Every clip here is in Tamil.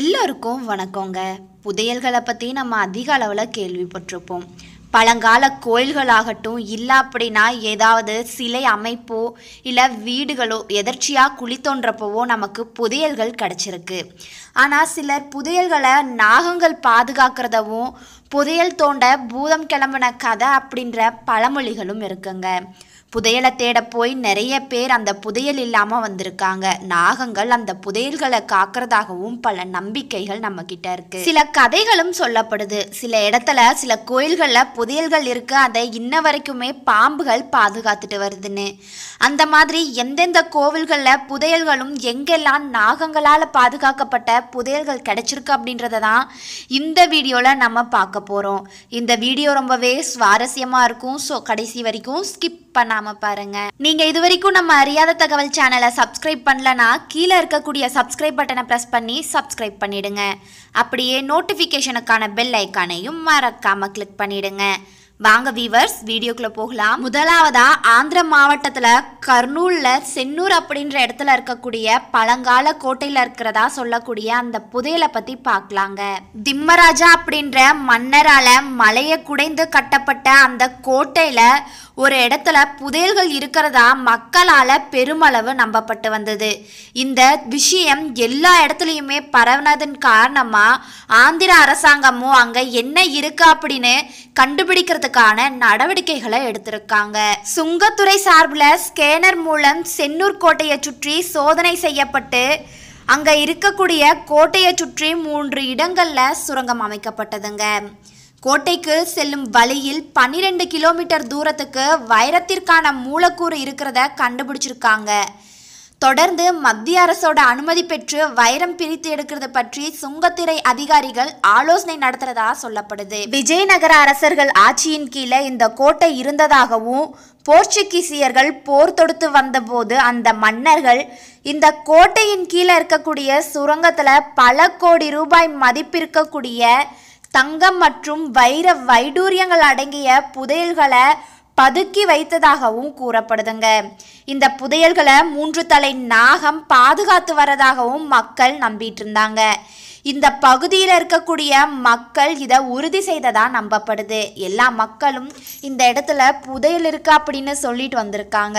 எல்லோருக்கும் வணக்கங்க புதையல்களை பற்றி நம்ம அதிக அளவில் கேள்விப்பட்டிருப்போம் பழங்கால கோயில்களாகட்டும் இல்லை அப்படின்னா ஏதாவது சிலை அமைப்போ இல்லை வீடுகளோ எதர்ச்சியாக குழி தோன்றப்பவோ நமக்கு புதையல்கள் கிடச்சிருக்கு ஆனால் சிலர் புதையல்களை நாகங்கள் பாதுகாக்கிறதவும் புதையல் தோண்ட பூதம் கிளம்பின கதை அப்படின்ற பழமொழிகளும் இருக்குங்க புதையலை தேட போய் நிறைய பேர் அந்த புதையல் இல்லாமல் வந்திருக்காங்க நாகங்கள் அந்த புதையல்களை காக்கிறதாகவும் பல நம்பிக்கைகள் நம்ம கிட்ட இருக்கு சில கதைகளும் சொல்லப்படுது சில இடத்துல சில கோயில்களில் புதையல்கள் இருக்கு அதை இன்ன வரைக்குமே பாம்புகள் பாதுகாத்துட்டு வருதுன்னு அந்த மாதிரி எந்தெந்த கோவில்களில் புதையல்களும் எங்கெல்லாம் நாகங்களால் பாதுகாக்கப்பட்ட புதையல்கள் கிடைச்சிருக்கு அப்படின்றத தான் இந்த வீடியோவில் நம்ம பார்க்க போகிறோம் இந்த வீடியோ ரொம்பவே சுவாரஸ்யமாக இருக்கும் ஸோ கடைசி வரைக்கும் ஸ்கிப் பண்ணாம பாருங்க நீங்கள் இது வரைக்கும் நம்ம அறியாத தகவல் சேனலை சப்ஸ்கிரைப் பண்ணலனா கீழே இருக்கக்கூடிய சப்ஸ்கிரைப் பட்டனை ப்ரெஸ் பண்ணி சப்ஸ்கிரைப் பண்ணிவிடுங்க அப்படியே நோட்டிஃபிகேஷனுக்கான பெல் ஐக்கானையும் மறக்காமல் கிளிக் பண்ணிவிடுங்க வாங்க வீவர்ஸ் வீடியோக்குள்ள போகலாம் முதலாவதா ஆந்திர மாவட்டத்துல கர்னூல்ல சென்னூர் அப்படின்ற இடத்துல இருக்கக்கூடிய பழங்கால கோட்டையில இருக்கிறதா சொல்லக்கூடிய அந்த புதையலை பத்தி பார்க்கலாங்க திம்மராஜா அப்படின்ற மன்னரால மலையை குடைந்து கட்டப்பட்ட அந்த கோட்டையில ஒரு இடத்துல புதையல்கள் இருக்கிறதா மக்களால பெருமளவு நம்பப்பட்டு வந்தது இந்த விஷயம் எல்லா இடத்துலையுமே பரவினதன் காரணமா ஆந்திர அரசாங்கமும் அங்க என்ன இருக்கு அப்படின்னு கண்டுபிடிக்கிறது தடுக்கிறதுக்கான நடவடிக்கைகளை எடுத்திருக்காங்க சுங்கத்துறை சார்பில் ஸ்கேனர் மூலம் சென்னூர் கோட்டையை சுற்றி சோதனை செய்யப்பட்டு அங்கே இருக்கக்கூடிய கோட்டையை சுற்றி மூன்று இடங்களில் சுரங்கம் அமைக்கப்பட்டதுங்க கோட்டைக்கு செல்லும் வழியில் பன்னிரெண்டு கிலோமீட்டர் தூரத்துக்கு வைரத்திற்கான மூலக்கூறு இருக்கிறத கண்டுபிடிச்சிருக்காங்க தொடர்ந்து மத்திய அரசோட அனுமதி பெற்று வைரம் பிரித்து எடுக்கிறது பற்றி சுங்கத்துறை அதிகாரிகள் ஆலோசனை நடத்துறதா சொல்லப்படுது விஜயநகர அரசர்கள் ஆட்சியின் கீழே இந்த கோட்டை இருந்ததாகவும் போர்ச்சுகீசியர்கள் போர் தொடுத்து வந்தபோது அந்த மன்னர்கள் இந்த கோட்டையின் கீழே இருக்கக்கூடிய சுரங்கத்தில் பல கோடி ரூபாய் மதிப்பிருக்கக்கூடிய தங்கம் மற்றும் வைர வைடூரியங்கள் அடங்கிய புதையல்களை பதுக்கி வைத்ததாகவும் கூறப்படுதுங்க இந்த புதையல்களை மூன்று தலை நாகம் பாதுகாத்து வரதாகவும் மக்கள் நம்பிட்டு இருந்தாங்க இந்த பகுதியில் இருக்கக்கூடிய மக்கள் இதை உறுதி செய்ததாக நம்பப்படுது எல்லா மக்களும் இந்த இடத்துல புதையல் இருக்கு அப்படின்னு சொல்லிட்டு வந்திருக்காங்க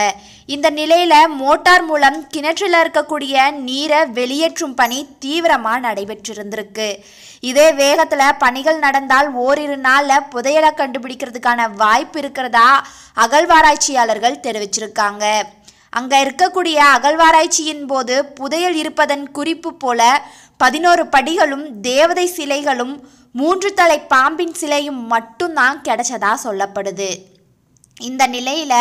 இந்த நிலையில் மோட்டார் மூலம் கிணற்றில் இருக்கக்கூடிய நீரை வெளியேற்றும் பணி தீவிரமாக நடைபெற்றிருந்திருக்கு இதே வேகத்தில் பணிகள் நடந்தால் ஓரிரு நாளில் புதையலை கண்டுபிடிக்கிறதுக்கான வாய்ப்பு இருக்கிறதா அகழ்வாராய்ச்சியாளர்கள் தெரிவிச்சிருக்காங்க அங்கே இருக்கக்கூடிய அகழ்வாராய்ச்சியின் போது புதையல் இருப்பதன் குறிப்பு போல பதினோரு படிகளும் தேவதை சிலைகளும் மூன்று தலை பாம்பின் சிலையும் மட்டும்தான் கிடைச்சதா சொல்லப்படுது இந்த நிலையில்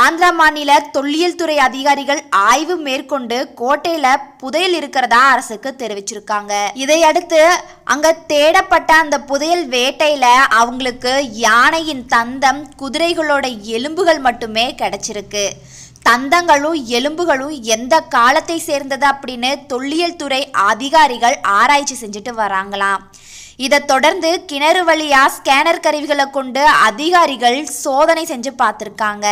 ஆந்திரா மாநில தொல்லியல் துறை அதிகாரிகள் ஆய்வு மேற்கொண்டு கோட்டையில் புதையல் இருக்கிறதா அரசுக்கு தெரிவிச்சிருக்காங்க இதையடுத்து அங்கே தேடப்பட்ட அந்த புதையல் வேட்டையில் அவங்களுக்கு யானையின் தந்தம் குதிரைகளோட எலும்புகள் மட்டுமே கிடைச்சிருக்கு தந்தங்களும் எலும்புகளும் எந்த காலத்தை சேர்ந்தது அப்படின்னு தொல்லியல் துறை அதிகாரிகள் ஆராய்ச்சி செஞ்சுட்டு வராங்களாம் இதை தொடர்ந்து கிணறு வழியாக ஸ்கேனர் கருவிகளை கொண்டு அதிகாரிகள் சோதனை செஞ்சு பார்த்துருக்காங்க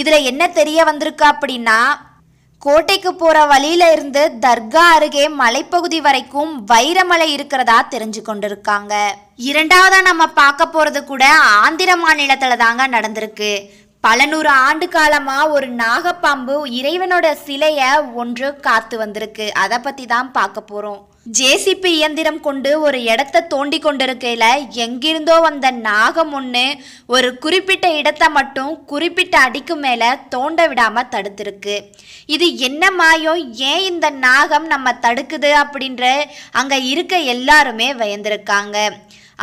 இதில் என்ன தெரிய வந்திருக்கு அப்படின்னா கோட்டைக்கு போகிற வழியில இருந்து தர்கா அருகே மலைப்பகுதி வரைக்கும் வைரமலை இருக்கிறதா தெரிஞ்சு கொண்டிருக்காங்க இரண்டாவதாக நம்ம பார்க்க போகிறது கூட ஆந்திர மாநிலத்தில் தாங்க நடந்திருக்கு பல நூறு ஆண்டு காலமா ஒரு நாகப்பாம்பு இறைவனோட சிலைய ஒன்று காத்து வந்திருக்கு அதை பத்தி தான் பார்க்க போறோம் ஜேசிபி இயந்திரம் கொண்டு ஒரு இடத்த தோண்டி கொண்டிருக்கையில எங்கிருந்தோ வந்த நாகம் ஒன்று ஒரு குறிப்பிட்ட இடத்த மட்டும் குறிப்பிட்ட அடிக்கு மேலே தோண்ட விடாமல் தடுத்துருக்கு இது என்ன மாயம் ஏன் இந்த நாகம் நம்ம தடுக்குது அப்படின்ற அங்கே இருக்க எல்லாருமே வயந்திருக்காங்க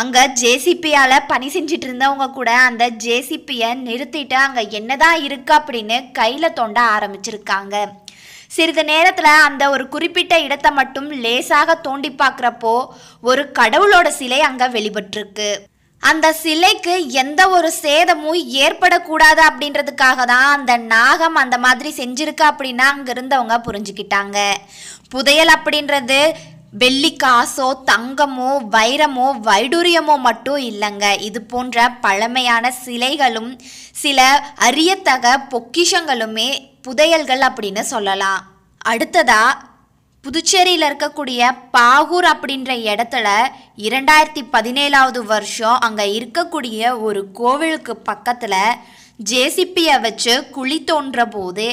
அங்கே ஜேசிபியால் பணி செஞ்சிட்டு இருந்தவங்க கூட அந்த ஜேசிபியை நிறுத்திட்டு அங்கே என்னதான் இருக்கு அப்படின்னு கையில் தோண்ட ஆரம்பிச்சிருக்காங்க சிறிது நேரத்தில் அந்த ஒரு குறிப்பிட்ட இடத்தை மட்டும் லேசாக தோண்டி பார்க்குறப்போ ஒரு கடவுளோட சிலை அங்கே வெளிப்பட்டிருக்கு அந்த சிலைக்கு எந்த ஒரு சேதமும் ஏற்படக்கூடாது அப்படின்றதுக்காக தான் அந்த நாகம் அந்த மாதிரி செஞ்சிருக்கு அப்படின்னா அங்கே இருந்தவங்க புரிஞ்சுக்கிட்டாங்க புதையல் அப்படின்றது வெள்ளி காசோ தங்கமோ வைரமோ வைடூரியமோ மட்டும் இல்லைங்க இது போன்ற பழமையான சிலைகளும் சில அரியத்தக பொக்கிஷங்களுமே புதையல்கள் அப்படின்னு சொல்லலாம் அடுத்ததா புதுச்சேரியில் இருக்கக்கூடிய பாகூர் அப்படின்ற இடத்துல இரண்டாயிரத்தி பதினேழாவது வருஷம் அங்கே இருக்கக்கூடிய ஒரு கோவிலுக்கு பக்கத்தில் ஜேசிபியை வச்சு குழி தோன்ற போது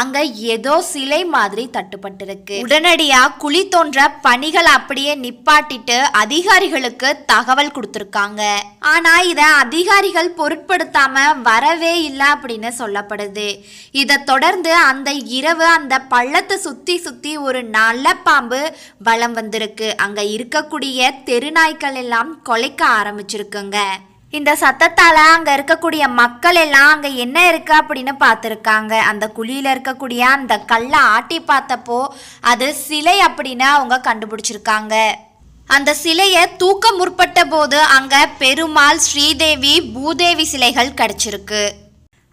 அங்க ஏதோ சிலை மாதிரி தட்டுப்பட்டிருக்கு உடனடியா குழி தோன்ற பணிகள் அப்படியே நிப்பாட்டிட்டு அதிகாரிகளுக்கு தகவல் கொடுத்துருக்காங்க ஆனா இத அதிகாரிகள் பொருட்படுத்தாம வரவே இல்லை அப்படின்னு சொல்லப்படுது இதை தொடர்ந்து அந்த இரவு அந்த பள்ளத்தை சுத்தி சுத்தி ஒரு நல்ல பாம்பு வலம் வந்திருக்கு அங்க இருக்கக்கூடிய தெருநாய்க்கள் எல்லாம் கொலைக்க ஆரம்பிச்சிருக்குங்க இந்த சத்தத்தால் அங்கே இருக்கக்கூடிய மக்கள் எல்லாம் அங்கே என்ன இருக்குது அப்படின்னு பார்த்துருக்காங்க அந்த குழியில் இருக்கக்கூடிய அந்த கல்லை ஆட்டி பார்த்தப்போ அது சிலை அப்படின்னு அவங்க கண்டுபிடிச்சிருக்காங்க அந்த சிலையை தூக்க முற்பட்ட போது அங்கே பெருமாள் ஸ்ரீதேவி பூதேவி சிலைகள் கிடச்சிருக்கு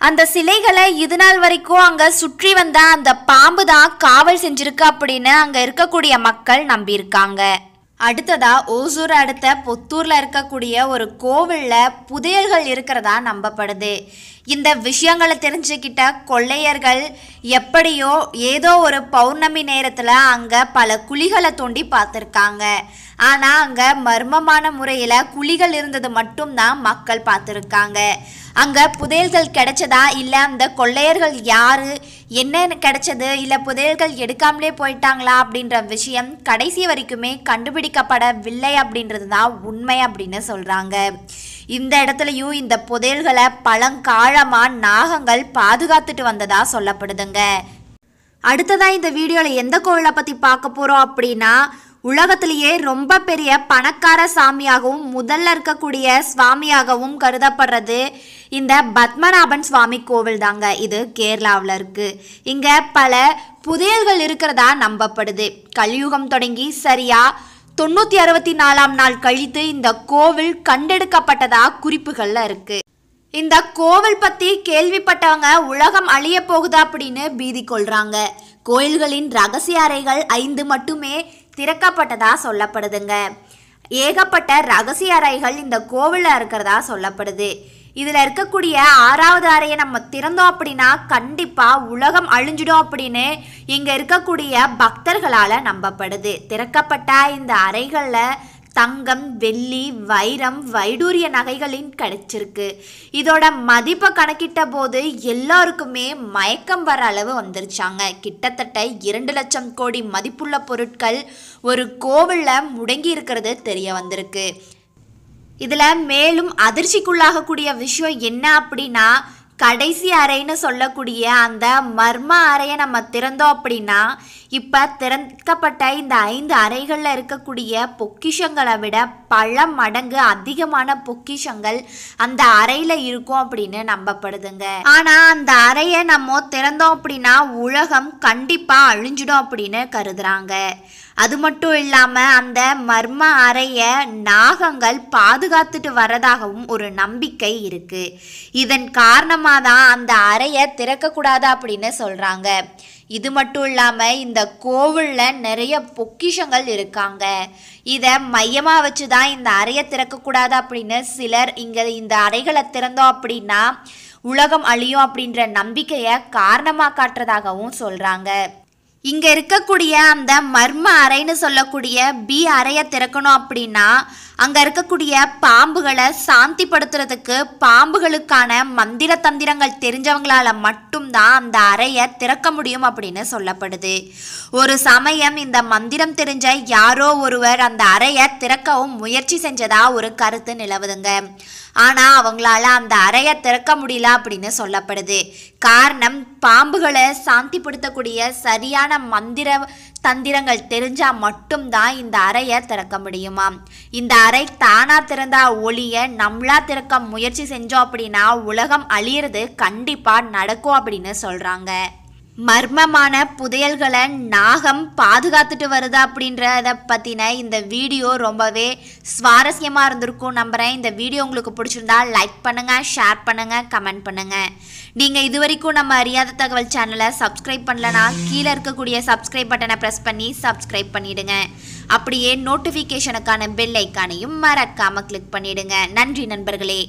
அந்த சிலைகளை இது நாள் வரைக்கும் அங்கே சுற்றி வந்த அந்த பாம்பு தான் காவல் செஞ்சிருக்கு அப்படின்னு அங்கே இருக்கக்கூடிய மக்கள் நம்பியிருக்காங்க அடுத்ததா ஓசூர் அடுத்த புத்தூர்ல இருக்கக்கூடிய ஒரு கோவிலில் புதையல்கள் இருக்கிறதா நம்பப்படுது இந்த விஷயங்களை தெரிஞ்சுக்கிட்ட கொள்ளையர்கள் எப்படியோ ஏதோ ஒரு பௌர்ணமி நேரத்தில் அங்கே பல குழிகளை தோண்டி பார்த்துருக்காங்க ஆனால் அங்கே மர்மமான முறையில் குழிகள் இருந்தது மட்டும்தான் மக்கள் பார்த்துருக்காங்க அங்கே புதையல்கள் கிடைச்சதா இல்லை அந்த கொள்ளையர்கள் யார் என்னன்னு கிடைச்சது இல்லை புதையல்கள் எடுக்காமலே போயிட்டாங்களா அப்படின்ற விஷயம் கடைசி வரைக்குமே கண்டுபிடிக்கப்படவில்லை அப்படின்றது தான் உண்மை அப்படின்னு சொல்கிறாங்க இந்த இடத்துலையும் இந்த புதையல்களை பழங்காலமாக நாகங்கள் பாதுகாத்துட்டு வந்ததாக சொல்லப்படுதுங்க அடுத்ததாக இந்த வீடியோவில் எந்த கோவிலை பற்றி பார்க்க போகிறோம் அப்படின்னா உலகத்திலேயே ரொம்ப பெரிய பணக்கார சாமியாகவும் முதல்ல இருக்கக்கூடிய சுவாமியாகவும் கருதப்படுறது இந்த பத்மநாபன் சுவாமி கோவில் தாங்க இது கேரளாவில் இருக்குது இங்கே பல புதையல்கள் இருக்கிறதா நம்பப்படுது கலியுகம் தொடங்கி சரியாக தொண்ணூற்றி அறுபத்தி நாலாம் நாள் கழித்து இந்த கோவில் கண்டெடுக்கப்பட்டதா குறிப்புகளில் இருக்குது இந்த கோவில் பற்றி கேள்விப்பட்டவங்க உலகம் அழிய போகுதா அப்படின்னு பீதி கொள்கிறாங்க கோயில்களின் ரகசிய அறைகள் ஐந்து மட்டுமே திறக்கப்பட்டதா சொல்லப்படுதுங்க ஏகப்பட்ட ரகசிய அறைகள் இந்த கோவிலில் இருக்கிறதா சொல்லப்படுது இதில் இருக்கக்கூடிய ஆறாவது அறையை நம்ம திறந்தோம் அப்படின்னா கண்டிப்பாக உலகம் அழிஞ்சிடும் அப்படின்னு இங்கே இருக்கக்கூடிய பக்தர்களால் நம்பப்படுது திறக்கப்பட்ட இந்த அறைகளில் தங்கம் வெள்ளி வைரம் வைடூரிய நகைகளின் கிடைச்சிருக்கு இதோட மதிப்பை கணக்கிட்ட போது எல்லாருக்குமே மயக்கம் வர அளவு வந்துருச்சாங்க கிட்டத்தட்ட இரண்டு லட்சம் கோடி மதிப்புள்ள பொருட்கள் ஒரு கோவிலில் முடங்கி இருக்கிறது தெரிய வந்திருக்கு இதில் மேலும் அதிர்ச்சிக்குள்ளாகக்கூடிய விஷயம் என்ன அப்படின்னா கடைசி அறைன்னு சொல்லக்கூடிய அந்த மர்ம அறையை நம்ம திறந்தோம் அப்படின்னா இப்போ திறக்கப்பட்ட இந்த ஐந்து அறைகளில் இருக்கக்கூடிய பொக்கிஷங்களை விட பல மடங்கு அதிகமான பொக்கிஷங்கள் அந்த அறையில் இருக்கும் அப்படின்னு நம்பப்படுதுங்க ஆனால் அந்த அறையை நம்ம திறந்தோம் அப்படின்னா உலகம் கண்டிப்பாக அழிஞ்சிடும் அப்படின்னு கருதுறாங்க அது மட்டும் இல்லாமல் அந்த மர்ம அறையை நாகங்கள் பாதுகாத்துட்டு வரதாகவும் ஒரு நம்பிக்கை இருக்குது இதன் காரணமாக தான் அந்த அறையை திறக்கக்கூடாது அப்படின்னு சொல்கிறாங்க இது மட்டும் இல்லாமல் இந்த கோவிலில் நிறைய பொக்கிஷங்கள் இருக்காங்க இதை மையமாக வச்சு தான் இந்த அறையை திறக்கக்கூடாது அப்படின்னு சிலர் இங்கே இந்த அறைகளை திறந்தோம் அப்படின்னா உலகம் அழியும் அப்படின்ற நம்பிக்கையை காரணமாக காட்டுறதாகவும் சொல்கிறாங்க இங்கே இருக்கக்கூடிய அந்த மர்ம அறைன்னு சொல்லக்கூடிய பி அறையை திறக்கணும் அப்படின்னா அங்கே இருக்கக்கூடிய பாம்புகளை சாந்திப்படுத்துறதுக்கு பாம்புகளுக்கான மந்திர தந்திரங்கள் தெரிஞ்சவங்களால் மட்டும்தான் அந்த அறையை திறக்க முடியும் அப்படின்னு சொல்லப்படுது ஒரு சமயம் இந்த மந்திரம் தெரிஞ்ச யாரோ ஒருவர் அந்த அறையை திறக்கவும் முயற்சி செஞ்சதா ஒரு கருத்து நிலவுதுங்க ஆனால் அவங்களால அந்த அறையை திறக்க முடியல அப்படின்னு சொல்லப்படுது காரணம் பாம்புகளை சாந்திப்படுத்தக்கூடிய சரியான மந்திர தந்திரங்கள் தெரிஞ்சால் மட்டும்தான் இந்த அறையை திறக்க முடியுமா இந்த அறை தானாக திறந்தா ஒளிய நம்மளா திறக்க முயற்சி செஞ்சோம் அப்படின்னா உலகம் அழியிறது கண்டிப்பாக நடக்கும் அப்படின்னு சொல்கிறாங்க மர்மமான புதையல்களை நாகம் பாதுகாத்துட்டு வருது அப்படின்றத பற்றின இந்த வீடியோ ரொம்பவே சுவாரஸ்யமாக இருந்திருக்கும் நம்புகிறேன் இந்த வீடியோ உங்களுக்கு பிடிச்சிருந்தா லைக் பண்ணுங்கள் ஷேர் பண்ணுங்கள் கமெண்ட் பண்ணுங்கள் நீங்கள் இது வரைக்கும் நம்ம அறியாத தகவல் சேனலை சப்ஸ்கிரைப் பண்ணலனா கீழே இருக்கக்கூடிய சப்ஸ்கிரைப் பட்டனை ப்ரெஸ் பண்ணி சப்ஸ்கிரைப் பண்ணிடுங்க அப்படியே நோட்டிஃபிகேஷனுக்கான பெல் ஐக்கானையும் மறக்காமல் கிளிக் பண்ணிவிடுங்க நன்றி நண்பர்களே